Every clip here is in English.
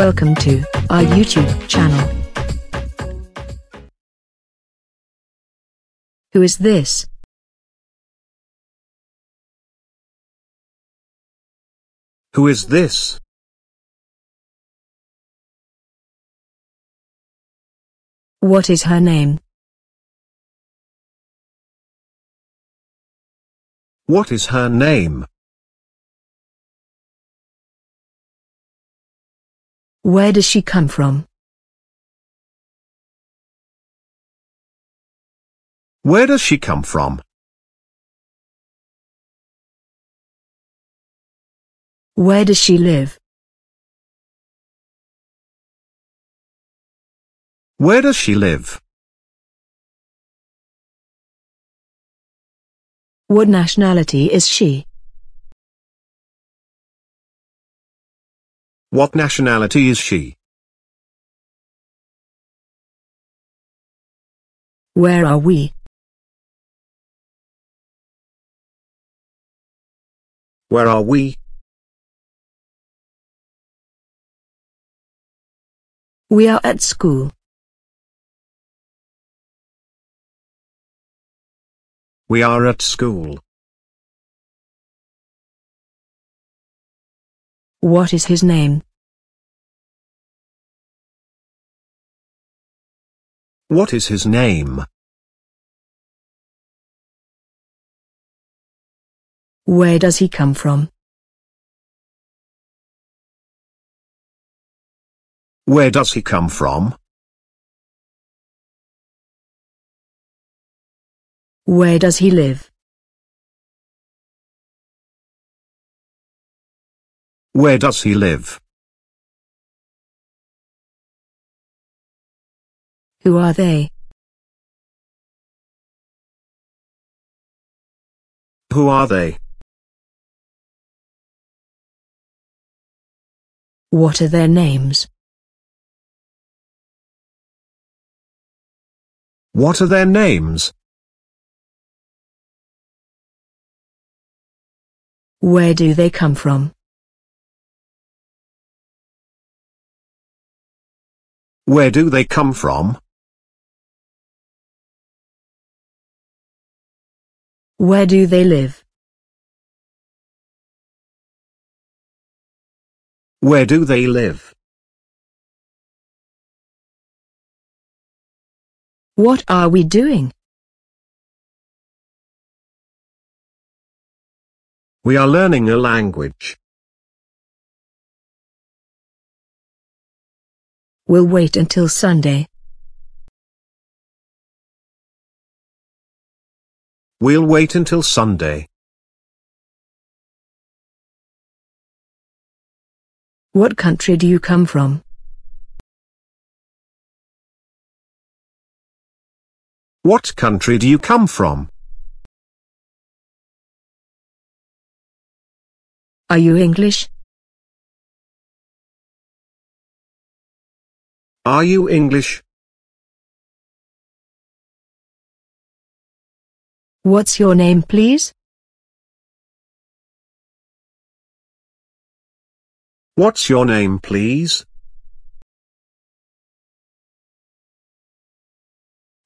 Welcome to our YouTube channel. Who is this? Who is this? What is her name? What is her name? Where does she come from? Where does she come from? Where does she live? Where does she live? What nationality is she? What nationality is she? Where are we? Where are we? We are at school. We are at school. What is his name? What is his name? Where does he come from? Where does he come from? Where does he live? Where does he live? Who are they? Who are they? What are their names? What are their names? Where do they come from? Where do they come from? Where do they live? Where do they live? What are we doing? We are learning a language. We'll wait until Sunday. We'll wait until Sunday. What country do you come from? What country do you come from? Are you English? Are you English? What's your name please? What's your name please?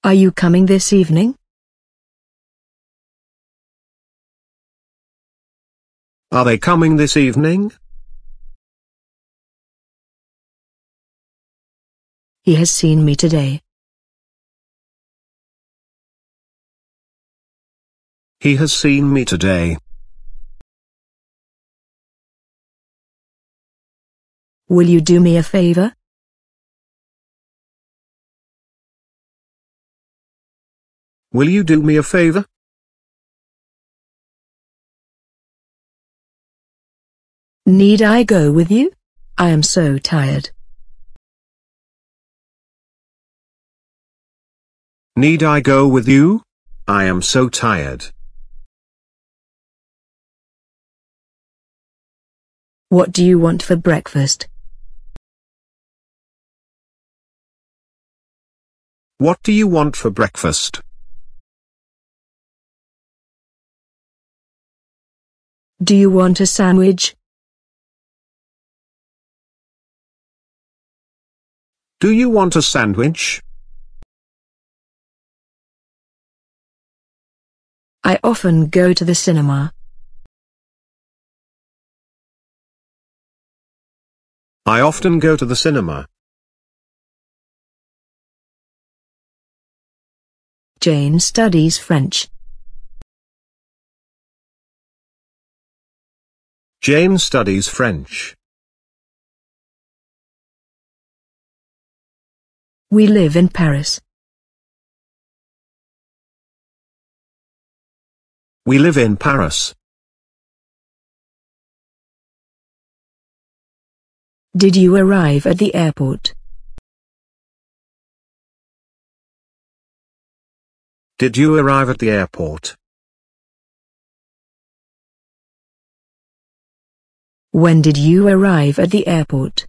Are you coming this evening? Are they coming this evening? He has seen me today. He has seen me today. Will you do me a favor? Will you do me a favor? Need I go with you? I am so tired. Need I go with you? I am so tired. What do you want for breakfast? What do you want for breakfast? Do you want a sandwich? Do you want a sandwich? I often go to the cinema. I often go to the cinema. Jane studies French. Jane studies French. We live in Paris. We live in Paris. Did you arrive at the airport? Did you arrive at the airport? When did you arrive at the airport?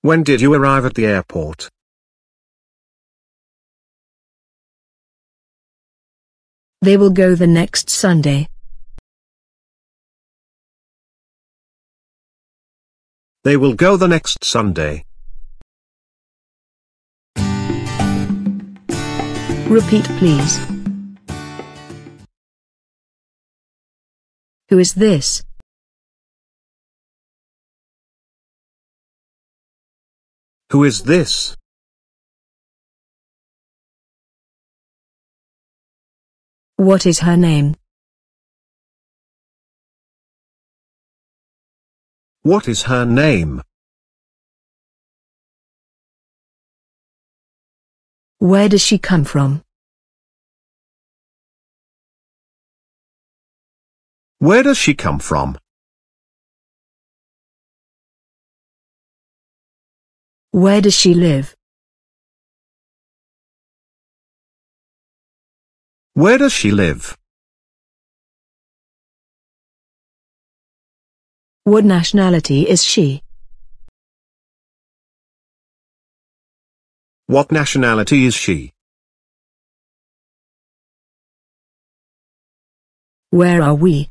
When did you arrive at the airport? They will go the next Sunday. They will go the next Sunday. Repeat please. Who is this? Who is this? What is her name? What is her name? Where does she come from? Where does she come from? Where does she live? Where does she live? What nationality is she? What nationality is she? Where are we?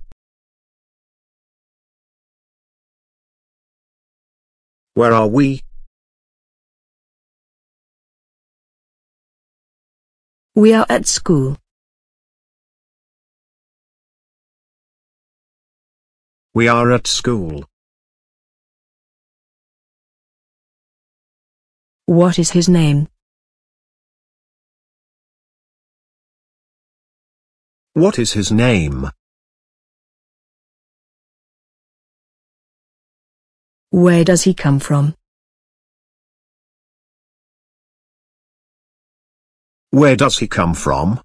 Where are we? We are at school. We are at school. What is his name? What is his name? Where does he come from? Where does he come from?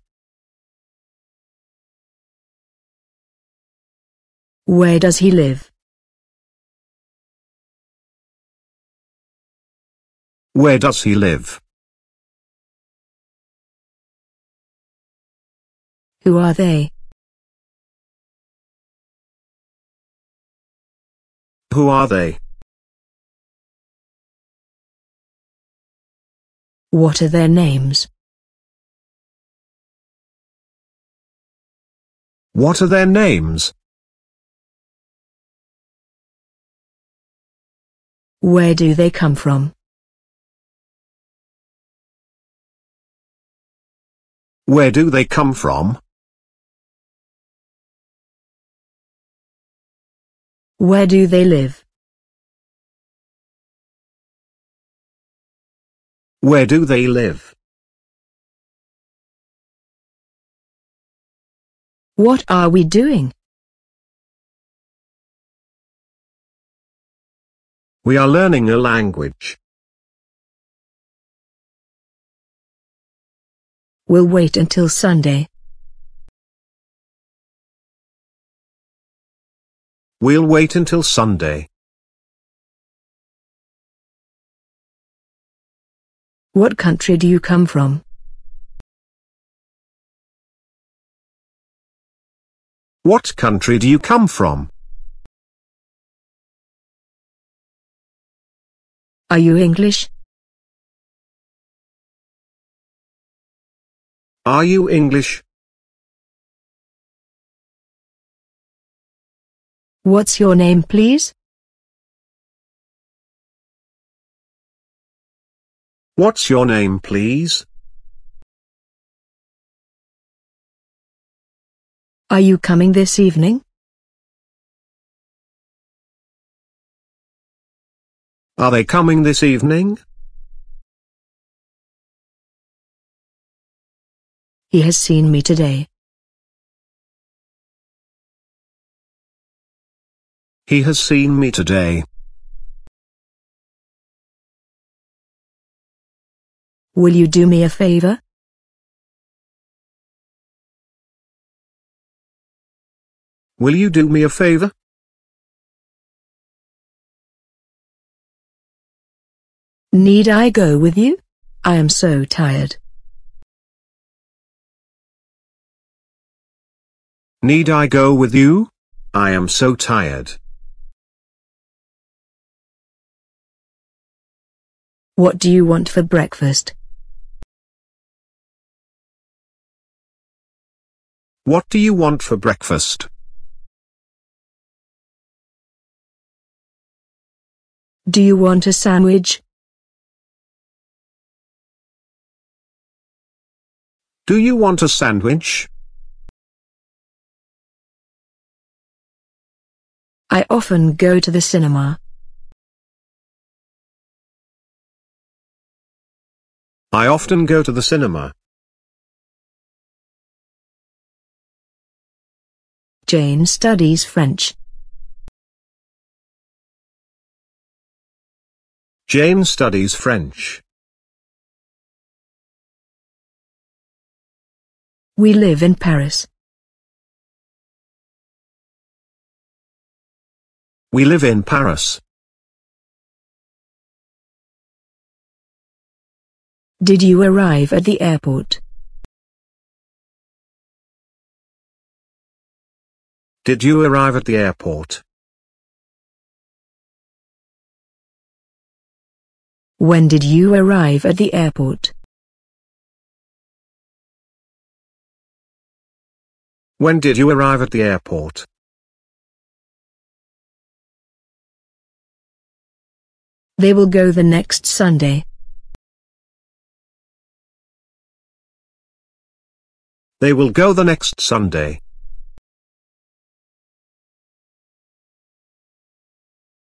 Where does he live? Where does he live? Who are they? Who are they? What are their names? What are their names? Where do they come from? Where do they come from? Where do they live? Where do they live? What are we doing? We are learning a language. We'll wait until Sunday. We'll wait until Sunday. What country do you come from? What country do you come from? Are you English? Are you English? What's your name, please? What's your name, please? Are you coming this evening? Are they coming this evening? He has seen me today. He has seen me today. Will you do me a favor? Will you do me a favor? Need I go with you? I am so tired. Need I go with you? I am so tired. What do you want for breakfast? What do you want for breakfast? Do you want a sandwich? Do you want a sandwich? I often go to the cinema. I often go to the cinema. Jane studies French. Jane studies French. We live in Paris. We live in Paris. Did you arrive at the airport? Did you arrive at the airport? When did you arrive at the airport? When did you arrive at the airport? They will go the next Sunday. They will go the next Sunday.